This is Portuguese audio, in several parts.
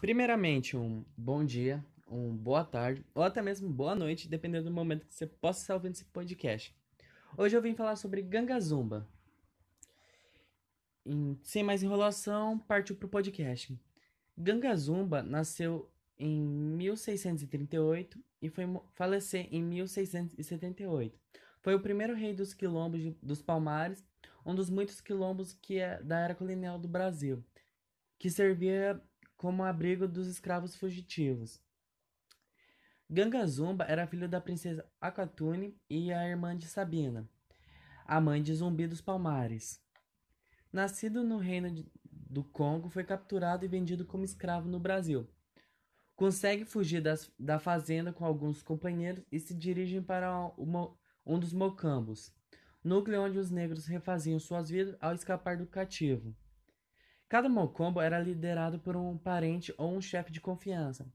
Primeiramente, um bom dia, um boa tarde, ou até mesmo boa noite, dependendo do momento que você possa estar ouvindo esse podcast. Hoje eu vim falar sobre Gangazumba. E, sem mais enrolação, partiu para o podcast. Gangazumba nasceu em 1638 e foi falecer em 1678. Foi o primeiro rei dos quilombos de, dos Palmares, um dos muitos quilombos que é da era colonial do Brasil, que servia como abrigo dos escravos fugitivos. Ganga Zumba era filho da princesa Akatune e a irmã de Sabina, a mãe de Zumbi dos Palmares. Nascido no reino de, do Congo, foi capturado e vendido como escravo no Brasil. Consegue fugir das, da fazenda com alguns companheiros e se dirigem para uma, um dos mocambos, núcleo onde os negros refaziam suas vidas ao escapar do cativo. Cada mocombo era liderado por um parente ou um chefe de confiança.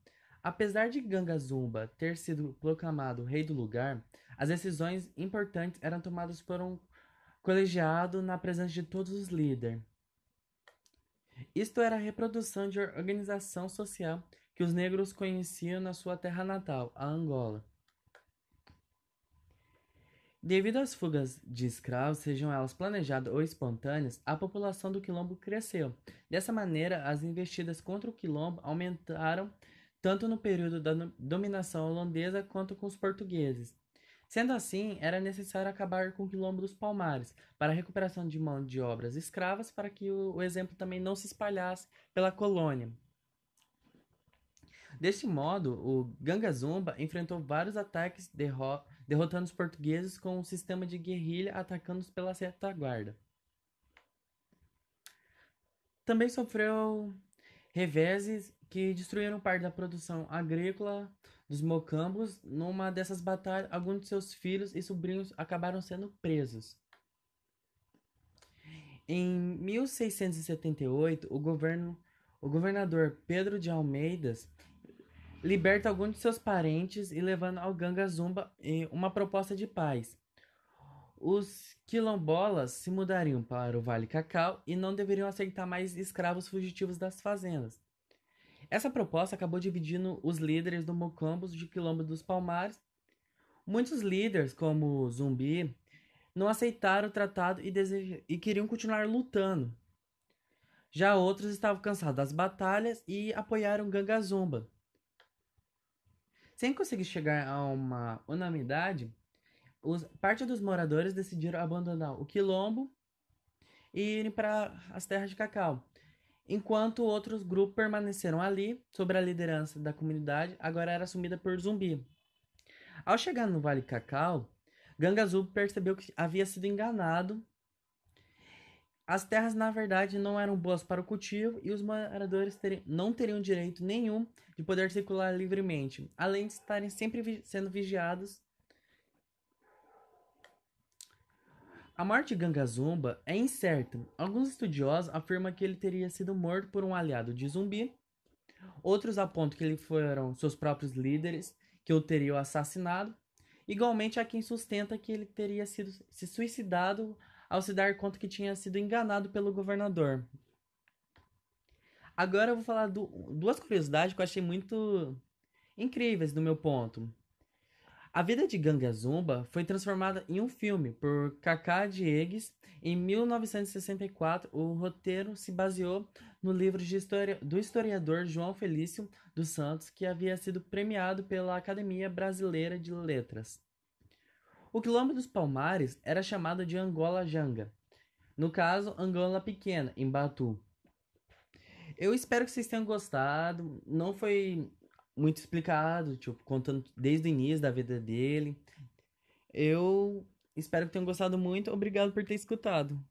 Apesar de Ganga Zumba ter sido proclamado rei do lugar, as decisões importantes eram tomadas por um colegiado na presença de todos os líderes. Isto era a reprodução de organização social que os negros conheciam na sua terra natal, a Angola. Devido às fugas de escravos, sejam elas planejadas ou espontâneas, a população do quilombo cresceu. Dessa maneira, as investidas contra o quilombo aumentaram tanto no período da dominação holandesa quanto com os portugueses. Sendo assim, era necessário acabar com o quilombo dos palmares para a recuperação de mão de obras escravas para que o exemplo também não se espalhasse pela colônia. Deste modo, o Ganga Zumba enfrentou vários ataques, derrotas derrotando os portugueses com um sistema de guerrilha atacando-os pela retaguarda. Também sofreu reveses que destruíram parte da produção agrícola dos mocambos. Numa dessas batalhas, alguns de seus filhos e sobrinhos acabaram sendo presos. Em 1678, o governo o governador Pedro de Almeidas liberta algum de seus parentes e levando ao Ganga Zumba uma proposta de paz. Os quilombolas se mudariam para o Vale Cacau e não deveriam aceitar mais escravos fugitivos das fazendas. Essa proposta acabou dividindo os líderes do Mocambos de Quilombo dos Palmares. Muitos líderes, como Zumbi, não aceitaram o tratado e, desejam e queriam continuar lutando. Já outros estavam cansados das batalhas e apoiaram Ganga Zumba. Sem conseguir chegar a uma unanimidade, os, parte dos moradores decidiram abandonar o quilombo e irem para as terras de cacau, enquanto outros grupos permaneceram ali, sob a liderança da comunidade, agora era assumida por zumbi. Ao chegar no Vale Cacau, Ganga Azul percebeu que havia sido enganado as terras, na verdade, não eram boas para o cultivo e os moradores não teriam direito nenhum de poder circular livremente, além de estarem sempre vi... sendo vigiados. A morte de Gangazumba é incerta. Alguns estudiosos afirmam que ele teria sido morto por um aliado de zumbi. Outros apontam que ele foram seus próprios líderes que o teriam assassinado. Igualmente, há quem sustenta que ele teria sido se suicidado ao se dar conta que tinha sido enganado pelo governador. Agora eu vou falar do, duas curiosidades que eu achei muito incríveis do meu ponto. A vida de Ganga Zumba foi transformada em um filme por Kaká Diegues em 1964. O roteiro se baseou no livro história, do historiador João Felício dos Santos, que havia sido premiado pela Academia Brasileira de Letras. O quilombo dos Palmares era chamado de Angola Janga. No caso, Angola Pequena, em Batu. Eu espero que vocês tenham gostado. Não foi muito explicado, tipo, contando desde o início da vida dele. Eu espero que tenham gostado muito. Obrigado por ter escutado.